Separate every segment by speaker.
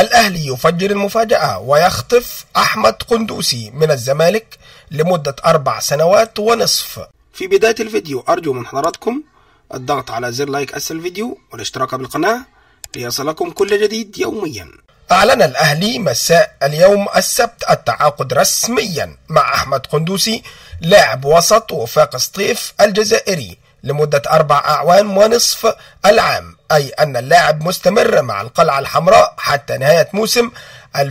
Speaker 1: الأهلي يفجر المفاجأة ويخطف أحمد قندوسي من الزمالك لمدة أربع سنوات ونصف في بداية الفيديو أرجو من حضراتكم الضغط على زر لايك أسفل الفيديو والاشتراك بالقناة ليصلكم كل جديد يوميا أعلن الأهلي مساء اليوم السبت التعاقد رسميا مع أحمد قندوسي لاعب وسط وفاق سطيف الجزائري لمدة أربع أعوام ونصف العام أي أن اللاعب مستمر مع القلعة الحمراء حتى نهاية موسم 2027-2026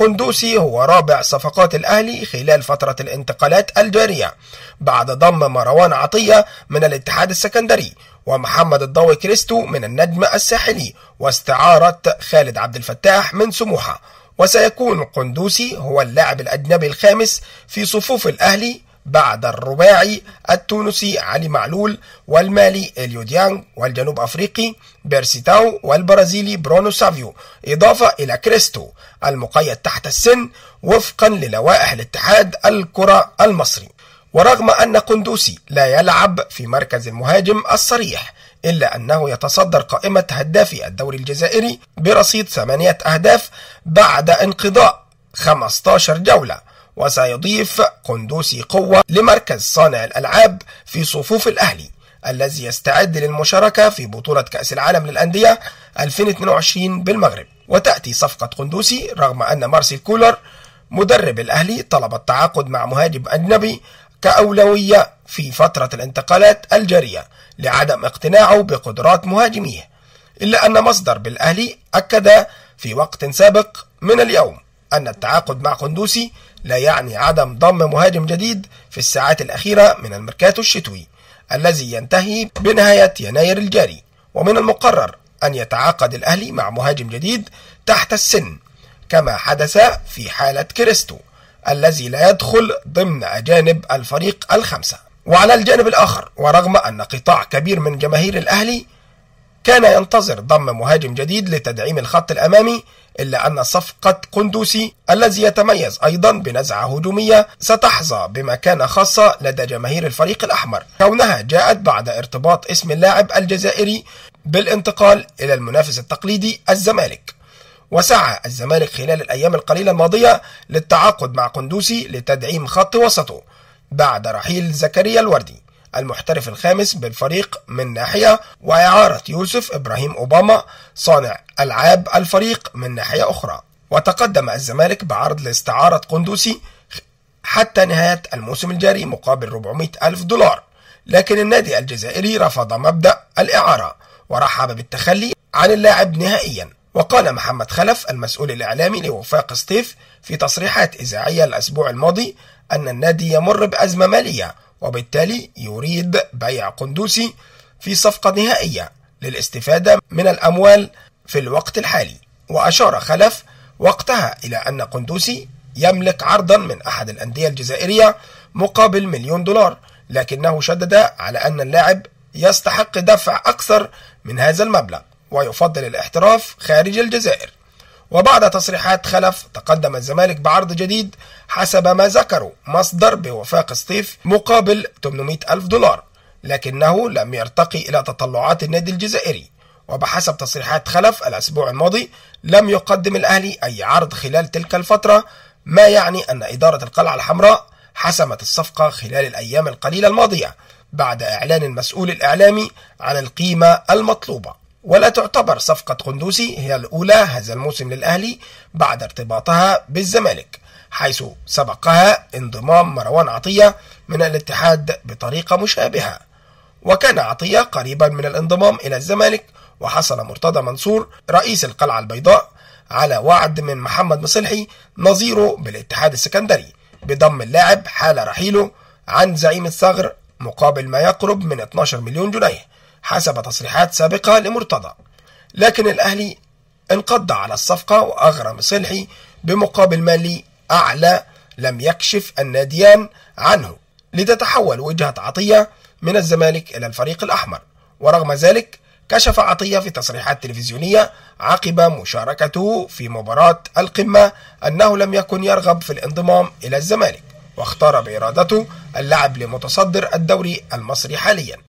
Speaker 1: قندوسي هو رابع صفقات الأهلي خلال فترة الانتقالات الجارية بعد ضم مروان عطية من الاتحاد السكندري ومحمد الضوي كريستو من النجم الساحلي واستعارة خالد عبد الفتاح من سموحة وسيكون قندوسي هو اللاعب الأجنبي الخامس في صفوف الأهلي بعد الرباعي التونسي علي معلول والمالي إليو ديانج والجنوب أفريقي بيرسيتاو والبرازيلي برونو سافيو إضافة إلى كريستو المقيد تحت السن وفقا للوائح الاتحاد الكرة المصري ورغم أن قندوسي لا يلعب في مركز المهاجم الصريح إلا أنه يتصدر قائمة هدافي الدوري الجزائري برصيد ثمانية أهداف بعد انقضاء 15 جولة وسيضيف قندوسي قوة لمركز صانع الألعاب في صفوف الأهلي الذي يستعد للمشاركة في بطولة كأس العالم للأندية 2022 بالمغرب وتأتي صفقة قندوسي رغم أن مارسيل كولر مدرب الأهلي طلب التعاقد مع مهاجم أجنبي كأولوية في فترة الانتقالات الجارية لعدم اقتناعه بقدرات مهاجميه إلا أن مصدر بالأهلي أكد في وقت سابق من اليوم أن التعاقد مع قندوسي لا يعني عدم ضم مهاجم جديد في الساعات الأخيرة من الميركاتو الشتوي الذي ينتهي بنهاية يناير الجاري ومن المقرر أن يتعاقد الأهلي مع مهاجم جديد تحت السن كما حدث في حالة كريستو الذي لا يدخل ضمن أجانب الفريق الخمسة وعلى الجانب الآخر ورغم أن قطاع كبير من جماهير الأهلي كان ينتظر ضم مهاجم جديد لتدعيم الخط الأمامي إلا أن صفقة قندوسي الذي يتميز أيضا بنزعة هجومية ستحظى بمكانة خاصة لدى جماهير الفريق الأحمر كونها جاءت بعد ارتباط اسم اللاعب الجزائري بالانتقال إلى المنافس التقليدي الزمالك وسعى الزمالك خلال الأيام القليلة الماضية للتعاقد مع قندوسي لتدعيم خط وسطه بعد رحيل زكريا الوردي المحترف الخامس بالفريق من ناحية وإعارة يوسف إبراهيم أوباما صانع ألعاب الفريق من ناحية أخرى وتقدم الزمالك بعرض لاستعارة قندوسي حتى نهاية الموسم الجاري مقابل 400 ألف دولار لكن النادي الجزائري رفض مبدأ الإعارة ورحب بالتخلي عن اللاعب نهائيا وقال محمد خلف المسؤول الإعلامي لوفاق سطيف في تصريحات إذاعية الأسبوع الماضي أن النادي يمر بأزمة مالية وبالتالي يريد بيع قندوسي في صفقة نهائية للاستفادة من الأموال في الوقت الحالي وأشار خلف وقتها إلى أن قندوسي يملك عرضا من أحد الأندية الجزائرية مقابل مليون دولار لكنه شدد على أن اللاعب يستحق دفع أكثر من هذا المبلغ ويفضل الاحتراف خارج الجزائر وبعد تصريحات خلف تقدم الزمالك بعرض جديد حسب ما ذكروا مصدر بوفاق سطيف مقابل 800 ألف دولار لكنه لم يرتقي إلى تطلعات النادي الجزائري وبحسب تصريحات خلف الأسبوع الماضي لم يقدم الأهلي أي عرض خلال تلك الفترة ما يعني أن إدارة القلعة الحمراء حسمت الصفقة خلال الأيام القليلة الماضية بعد إعلان المسؤول الإعلامي عن القيمة المطلوبة ولا تعتبر صفقة قندوسي هي الأولى هذا الموسم للأهلي بعد ارتباطها بالزمالك حيث سبقها انضمام مروان عطية من الاتحاد بطريقة مشابهة وكان عطية قريبا من الانضمام إلى الزمالك وحصل مرتضى منصور رئيس القلعة البيضاء على وعد من محمد مصلحي نظيره بالاتحاد السكندري بضم اللاعب حال رحيله عن زعيم الثغر مقابل ما يقرب من 12 مليون جنيه حسب تصريحات سابقة لمرتضى لكن الأهلي انقض على الصفقة وأغرم صلحي بمقابل مالي أعلى لم يكشف الناديان عنه لتتحول وجهة عطية من الزمالك إلى الفريق الأحمر ورغم ذلك كشف عطية في تصريحات تلفزيونية عقب مشاركته في مباراة القمة أنه لم يكن يرغب في الانضمام إلى الزمالك واختار بإرادته اللعب لمتصدر الدوري المصري حاليا